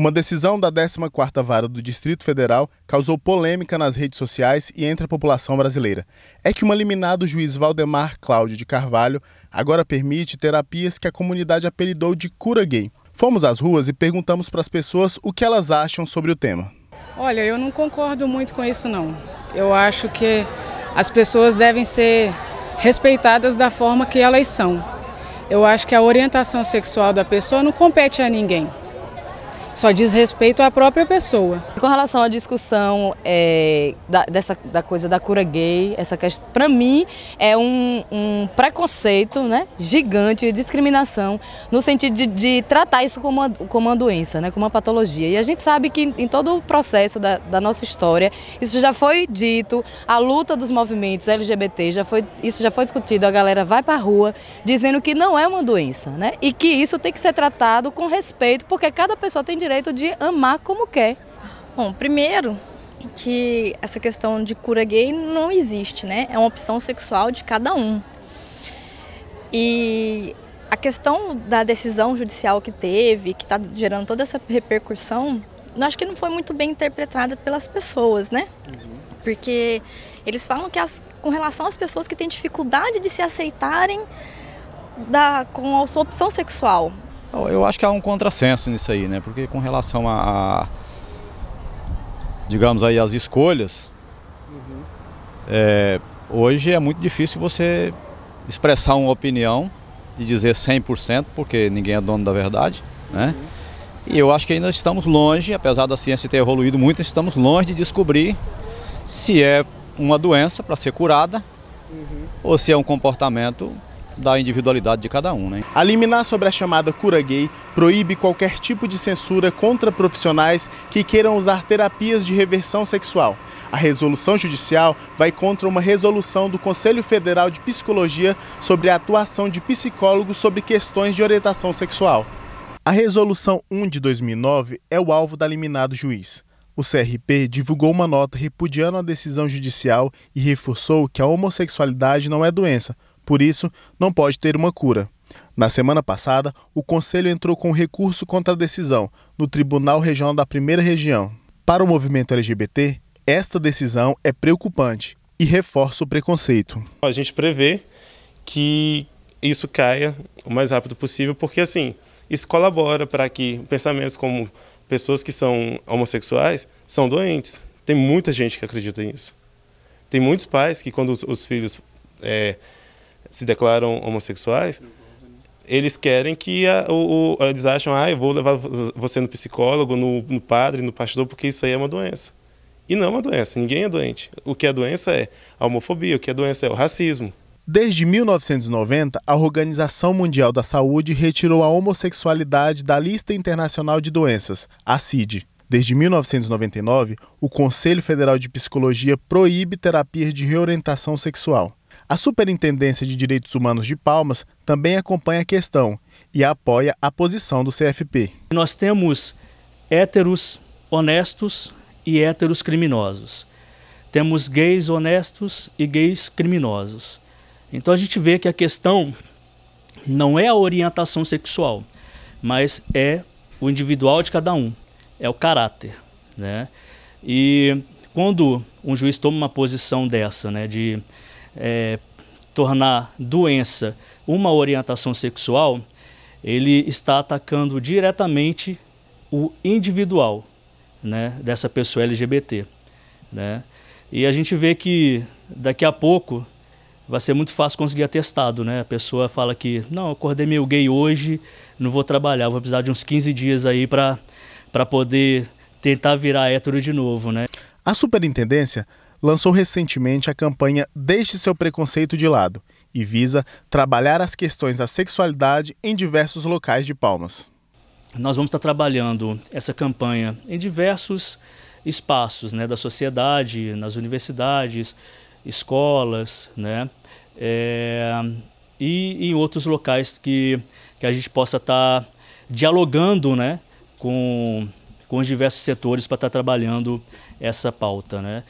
Uma decisão da 14ª Vara do Distrito Federal causou polêmica nas redes sociais e entre a população brasileira. É que uma liminar do juiz Valdemar Cláudio de Carvalho agora permite terapias que a comunidade apelidou de cura gay. Fomos às ruas e perguntamos para as pessoas o que elas acham sobre o tema. Olha, eu não concordo muito com isso não. Eu acho que as pessoas devem ser respeitadas da forma que elas são. Eu acho que a orientação sexual da pessoa não compete a ninguém só diz respeito à própria pessoa. Com relação à discussão é, da, dessa, da coisa da cura gay, essa questão, para mim, é um, um, preconceito né, gigante, discriminação, no sentido de, de, tratar isso como uma, como uma doença, né, como uma patologia. E a gente sabe que em todo o processo da, da nossa história, isso já foi dito, a luta dos movimentos LGBT, já foi, isso já foi discutido, a galera vai para a rua dizendo que não é uma doença, né, e que isso tem que ser tratado com respeito, porque cada pessoa tem direito de amar como quer. Bom, primeiro que essa questão de cura gay não existe, né? É uma opção sexual de cada um. E a questão da decisão judicial que teve, que está gerando toda essa repercussão, eu acho que não foi muito bem interpretada pelas pessoas, né? Uhum. Porque eles falam que as, com relação às pessoas que têm dificuldade de se aceitarem da, com a sua opção sexual, eu acho que há um contrassenso nisso aí, né? Porque com relação a, a digamos aí, as escolhas, uhum. é, hoje é muito difícil você expressar uma opinião e dizer 100%, porque ninguém é dono da verdade, né? Uhum. E eu acho que ainda estamos longe, apesar da ciência ter evoluído muito, estamos longe de descobrir se é uma doença para ser curada uhum. ou se é um comportamento da individualidade de cada um. Né? A liminar sobre a chamada cura gay proíbe qualquer tipo de censura contra profissionais que queiram usar terapias de reversão sexual. A resolução judicial vai contra uma resolução do Conselho Federal de Psicologia sobre a atuação de psicólogos sobre questões de orientação sexual. A Resolução 1 de 2009 é o alvo da liminar do juiz. O CRP divulgou uma nota repudiando a decisão judicial e reforçou que a homossexualidade não é doença, por isso, não pode ter uma cura. Na semana passada, o Conselho entrou com recurso contra a decisão no Tribunal Regional da Primeira Região. Para o movimento LGBT, esta decisão é preocupante e reforça o preconceito. A gente prevê que isso caia o mais rápido possível, porque assim, isso colabora para que pensamentos como pessoas que são homossexuais são doentes. Tem muita gente que acredita nisso. Tem muitos pais que, quando os, os filhos é, se declaram homossexuais, eles querem que a, o, o, eles acham, ah, eu vou levar você no psicólogo, no, no, padre, no pastor, porque isso aí é uma doença. E não é uma doença, ninguém é doente. O que é doença é a homofobia, o que é doença é o racismo. Desde 1990, a Organização Mundial da Saúde retirou a homossexualidade da lista internacional de doenças, a CID. Desde 1999, o Conselho Federal de Psicologia proíbe terapias de reorientação sexual. A Superintendência de Direitos Humanos de Palmas também acompanha a questão e apoia a posição do CFP. Nós temos héteros honestos e héteros criminosos. Temos gays honestos e gays criminosos. Então a gente vê que a questão não é a orientação sexual, mas é o individual de cada um, é o caráter. Né? E quando um juiz toma uma posição dessa, né, de é, tornar doença uma orientação sexual, ele está atacando diretamente o individual né, dessa pessoa LGBT. Né? E a gente vê que daqui a pouco vai ser muito fácil conseguir atestado, né? A pessoa fala que, não, acordei meio gay hoje, não vou trabalhar, vou precisar de uns 15 dias aí para poder tentar virar hétero de novo, né? A superintendência lançou recentemente a campanha Deixe seu preconceito de lado e visa trabalhar as questões da sexualidade em diversos locais de Palmas. Nós vamos estar trabalhando essa campanha em diversos espaços né, da sociedade, nas universidades, escolas, né, é, e em outros locais que, que a gente possa estar dialogando né, com, com os diversos setores para estar trabalhando essa pauta. Né.